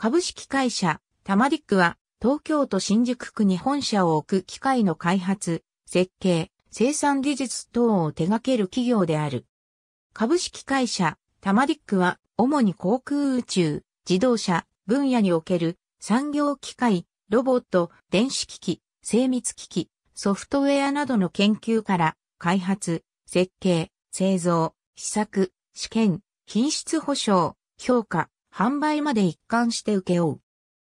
株式会社、タマディックは、東京都新宿区に本社を置く機械の開発、設計、生産技術等を手掛ける企業である。株式会社、タマディックは、主に航空宇宙、自動車、分野における、産業機械、ロボット、電子機器、精密機器、ソフトウェアなどの研究から、開発、設計、製造、試作、試験、品質保証、評価、販売まで一貫して受け負う。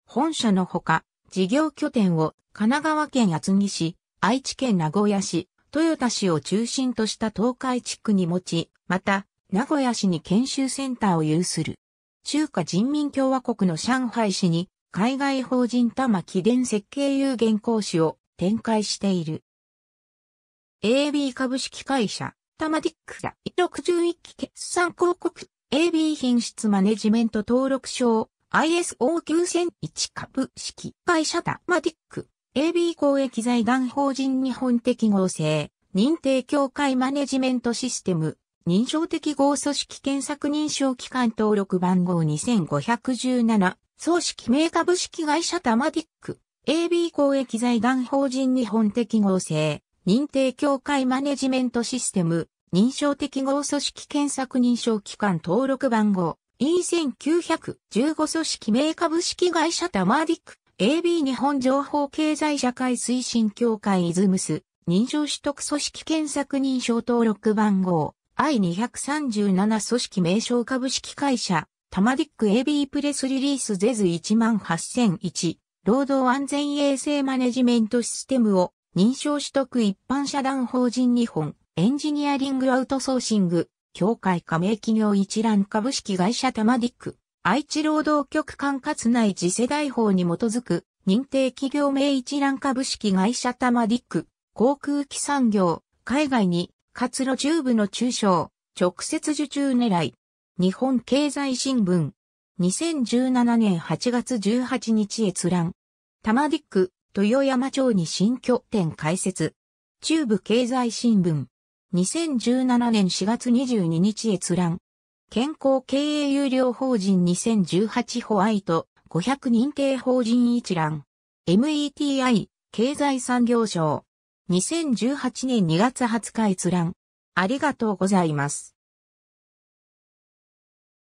本社のほか、事業拠点を神奈川県厚木市、愛知県名古屋市、豊田市を中心とした東海地区に持ち、また、名古屋市に研修センターを有する。中華人民共和国の上海市に、海外法人玉木伝設計有限講師を展開している。AB 株式会社、タマディックが61期決算広告 AB 品質マネジメント登録証 ISO9001 株式会社タマティック AB 公益財団法人日本的合成認定協会マネジメントシステム認証的合組織検索認証機関登録番号2517総式名株式会社タマティック AB 公益財団法人日本的合成認定協会マネジメントシステム認証適合組織検索認証機関登録番号 E1915 組織名株式会社タマーディック AB 日本情報経済社会推進協会イズムス認証取得組織検索認証登録番号 I237 組織名称株式会社タマディック AB プレスリリースゼズ18001労働安全衛生マネジメントシステムを認証取得一般社団法人日本エンジニアリングアウトソーシング、協会加盟企業一覧株式会社タマディック、愛知労働局管轄内次世代法に基づく、認定企業名一覧株式会社タマディック、航空機産業、海外に、活路中部の中小、直接受注狙い。日本経済新聞。2017年8月18日閲覧。タマディック、豊山町に新拠点開設。中部経済新聞。2017年4月22日閲覧。健康経営有料法人2018ホワイト500認定法人一覧。METI 経済産業省。2018年2月20日閲覧。ありがとうございます。